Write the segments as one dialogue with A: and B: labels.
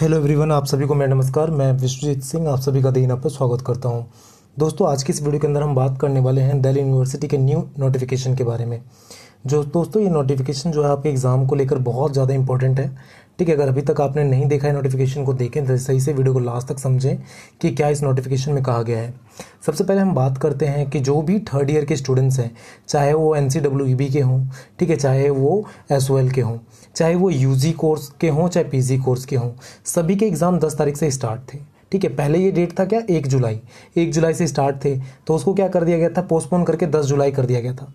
A: hello everyone आप सभी को मेरा नमस्कार मैं विश्वजीत सिंह आप सभी का दिन आप स्वागत करता हूँ दोस्तों आज की इस वीडियो के अंदर हम बात करने वाले हैं दिल्ली यूनिवर्सिटी के न्यू नोटिफिकेशन के बारे में जो दोस्तों ये नोटिफिकेशन जो है आपके एग्ज़ाम को लेकर बहुत ज़्यादा इंपॉर्टेंट है ठीक है अगर अभी तक आपने नहीं देखा है नोटिफिकेशन को देखें तो सही से वीडियो को लास्ट तक समझें कि क्या इस नोटिफिकेशन में कहा गया है सबसे पहले हम बात करते हैं कि जो भी थर्ड ईयर के स्टूडेंट्स हैं चाहे वो एन e के हों ठीक है चाहे वो एस के हों चाहे वो यू कोर्स के हों चाहे पी कोर्स के हों सभी के एग्ज़ाम दस तारीख से स्टार्ट थे ठीक है पहले ये डेट था क्या एक जुलाई एक जुलाई से स्टार्ट थे तो उसको क्या कर दिया गया था पोस्टपोन करके दस जुलाई कर दिया गया था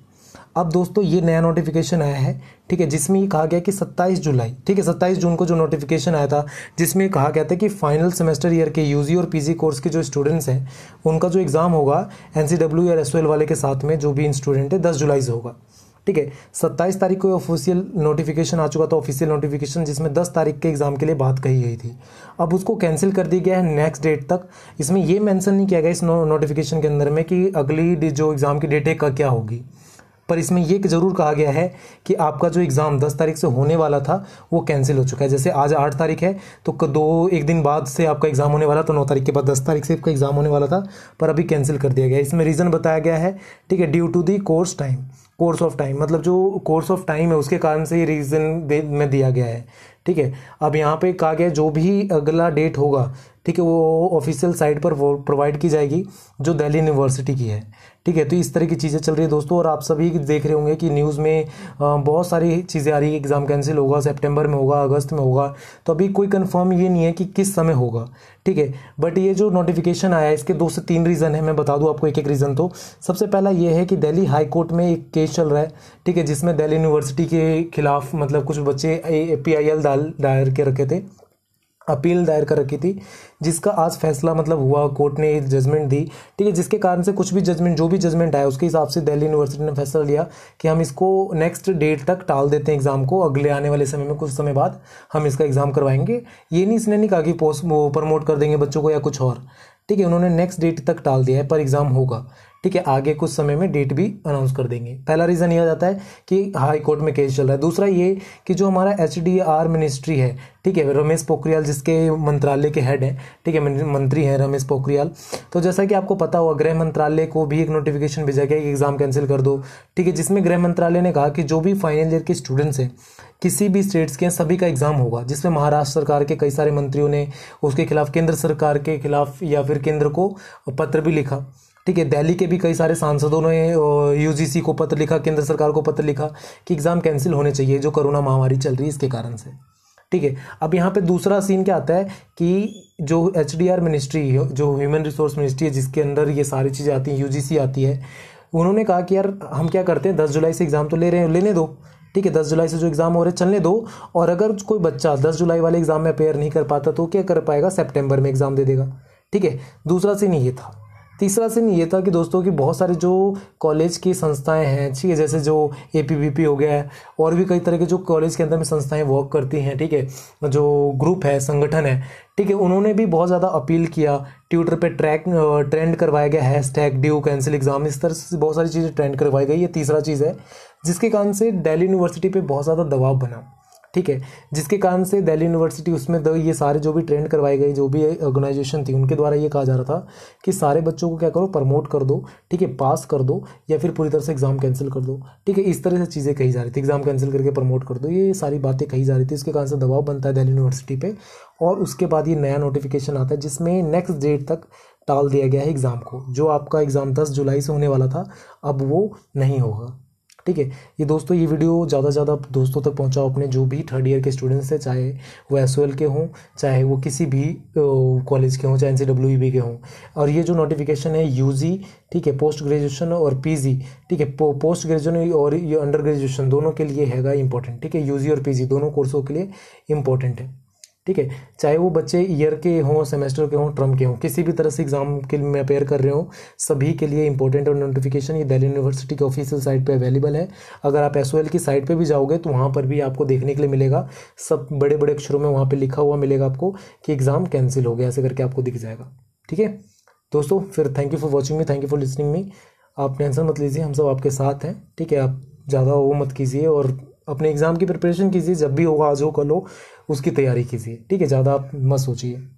A: अब दोस्तों ये नया नोटिफिकेशन आया है ठीक है जिसमें ये कहा गया कि 27 जुलाई ठीक है 27 जून को जो नोटिफिकेशन आया था जिसमें कहा गया था कि फाइनल सेमेस्टर ईयर के यूजी और पीजी कोर्स के जो स्टूडेंट्स हैं उनका जो एग्ज़ाम होगा एन या एस वाले के साथ में जो भी स्टूडेंट है दस जुलाई से होगा ठीक है सत्ताईस तारीख को ऑफिशियल नोटिफिकेशन आ चुका था ऑफिशियल नोटिफिकेशन जिसमें दस तारीख के एग्ज़ाम के लिए बात कही गई थी अब उसको कैंसिल कर दिया गया है नेक्स्ट डेट तक इसमें यह मेंशन नहीं किया गया इस नोटिफिकेशन के अंदर में कि अगली जो एग्ज़ाम की डेट है का क्या होगी पर इसमें यह ज़रूर कहा गया है कि आपका जो एग्ज़ाम दस तारीख से होने वाला था वो कैंसिल हो चुका है जैसे आज आठ तारीख है तो दो एक दिन बाद से आपका एग्ज़ाम होने वाला तो नौ तारीख के बाद दस तारीख से आपका एग्ज़ाम होने वाला था पर अभी कैंसिल कर दिया गया इसमें रीज़न बताया गया है ठीक है due to the course time course of time मतलब जो कोर्स ऑफ टाइम है उसके कारण से ये रीज़न में दिया गया है ठीक है अब यहाँ पे कहा गया जो भी अगला डेट होगा ठीक है वो ऑफिशियल साइट पर प्रोवाइड की जाएगी जो दिल्ली यूनिवर्सिटी की है ठीक है तो इस तरह की चीज़ें चल रही है दोस्तों और आप सभी देख रहे होंगे कि न्यूज़ में बहुत सारी चीज़ें आ रही है एग्ज़ाम कैंसिल होगा सेप्टेम्बर में होगा अगस्त में होगा तो अभी कोई कन्फर्म ये नहीं है कि किस समय होगा ठीक है बट ये जो नोटिफिकेशन आया है इसके दो से तीन रीज़न है मैं बता दूँ आपको एक एक रीज़न तो सबसे पहला ये है कि दिल्ली हाई कोर्ट में एक केस केस चल रहा है ठीक है जिसमें दिल्ली यूनिवर्सिटी के खिलाफ मतलब कुछ बच्चे ए पी आई एल दायर के रखे थे अपील दायर कर रखी थी जिसका आज फैसला मतलब हुआ कोर्ट ने जजमेंट दी ठीक है जिसके कारण से कुछ भी जजमेंट जो भी जजमेंट आया उसके हिसाब से दिल्ली यूनिवर्सिटी ने फैसला लिया कि हम इसको नेक्स्ट डेट तक टाल देते हैं एग्ज़ाम को अगले आने वाले समय में कुछ समय बाद हम इसका एग्ज़ाम करवाएंगे ये नहीं इसने नहीं कहा कि पोस्ट प्रमोट कर देंगे बच्चों को या कुछ और ठीक है उन्होंने नेक्स्ट डेट तक टाल दिया है पर एग्ज़ाम होगा ठीक है आगे कुछ समय में डेट भी अनाउंस कर देंगे पहला रीज़न यह जाता है कि हाई कोर्ट में केस चल रहा है दूसरा ये कि जो हमारा एच डी आर मिनिस्ट्री है ठीक है रमेश पोखरियाल जिसके मंत्रालय के हेड हैं ठीक है मंत्री हैं रमेश पोखरियाल तो जैसा कि आपको पता हुआ गृह मंत्रालय को भी एक नोटिफिकेशन भेजा गया कि एग्ज़ाम कैंसिल कर दो ठीक है जिसमें गृह मंत्रालय ने कहा कि जो भी फाइनल ईयर के स्टूडेंट्स हैं किसी भी स्टेट्स के सभी का एग्ज़ाम होगा जिसमें महाराष्ट्र सरकार के कई सारे मंत्रियों ने उसके खिलाफ केंद्र सरकार के खिलाफ या फिर केंद्र को पत्र भी लिखा ठीक है दिल्ली के भी कई सारे सांसदों ने यूजीसी को पत्र लिखा केंद्र सरकार को पत्र लिखा कि एग्ज़ाम कैंसिल होने चाहिए जो कोरोना महामारी चल रही है इसके कारण से ठीक है अब यहाँ पे दूसरा सीन क्या आता है कि जो एच मिनिस्ट्री जो ह्यूमन रिसोर्स मिनिस्ट्री है जिसके अंदर ये सारी चीज़ें आती हैं यू आती है उन्होंने कहा कि यार हम क्या करते हैं दस जुलाई से एग्ज़ाम तो ले रहे हैं लेने दो ठीक है दस जुलाई से जो एग्ज़ाम हो रहे हैं चलने दो और अगर कोई बच्चा दस जुलाई वाले एग्ज़ाम में अपेयर नहीं कर पाता तो क्या कर पाएगा सेप्टेम्बर में एग्ज़ाम दे देगा ठीक है दूसरा सीन ये था तीसरा सीन ये था कि दोस्तों कि बहुत सारे जो कॉलेज की संस्थाएं हैं ठीक है जैसे जो ए पी हो गया है और भी कई तरह के जो कॉलेज के अंदर में संस्थाएं वर्क करती हैं ठीक है जो ग्रुप है संगठन है ठीक है उन्होंने भी बहुत ज़्यादा अपील किया ट्विटर पे ट्रैक ट्रेंड करवाया गया hashtag due cancel exam इस तरह से बहुत सारी चीज़ें ट्रेंड करवाई गई ये तीसरा चीज़ है जिसके कारण से डेली यूनिवर्सिटी पर बहुत ज़्यादा दबाव बना ठीक है जिसके कारण से दिल्ली यूनिवर्सिटी उसमें द ये सारे जो भी ट्रेंड करवाए गए जो भी ऑर्गेनाइजेशन थी उनके द्वारा ये कहा जा रहा था कि सारे बच्चों को क्या करो प्रमोट कर दो ठीक है पास कर दो या फिर पूरी तरह से एग्ज़ाम कैंसिल कर दो ठीक है इस तरह से चीज़ें कही जा रही थी एग्ज़ाम कैंसिल करके प्रमोट कर दो ये सारी बातें कही जा रही थी इसके कारण से दबाव बनता है दिल्ली यूनिवर्सिटी पर और उसके बाद ये नया नोटिफिकेशन आता है जिसमें नेक्स्ट डेट तक टाल दिया गया है एग्ज़ाम को जो आपका एग्ज़ाम दस जुलाई से होने वाला था अब वो नहीं होगा ठीक है ये दोस्तों ये वीडियो ज़्यादा से ज़्यादा दोस्तों तक पहुँचाओ अपने जो भी थर्ड ईयर के स्टूडेंट्स हैं चाहे वो एस के हों चाहे वो किसी भी कॉलेज के हों चाहे एन e के हों और ये जो नोटिफिकेशन है यू ठीक है पोस्ट ग्रेजुएशन और पी ठीक है पोस्ट ग्रेजुएशन और ये अंडर ग्रेजुएशन दोनों के लिए हैगा इंपॉर्टेंट ठीक है यू और पी दोनों कोर्सों के लिए इंपॉर्टेंट है ठीक है चाहे वो बच्चे ईयर के हों सेमेस्टर के हों टर्म के हों किसी भी तरह से एग्जाम के लिए अपेयर कर रहे हो सभी के लिए इंपॉर्टेंट और नोटिफिकेशन ये दिल्ली यूनिवर्सिटी के ऑफिशियल साइट पे अवेलेबल है अगर आप एस की साइट पे भी जाओगे तो वहाँ पर भी आपको देखने के लिए मिलेगा सब बड़े बड़े अक्षरों में वहाँ पर लिखा हुआ मिलेगा आपको कि एग्ज़ाम कैंसिल हो गया ऐसे करके आपको दिख जाएगा ठीक है दोस्तों फिर thank you for watching me thank you for listening me आप टेंशन मत लीजिए हम सब आपके साथ हैं ठीक है आप ज़्यादा वो मत कीजिए और अपने एग्ज़ाम की प्रिपरेशन कीजिए जब भी होगा आज हो कल हो उसकी तैयारी कीजिए ठीक है ज़्यादा आप मत सोचिए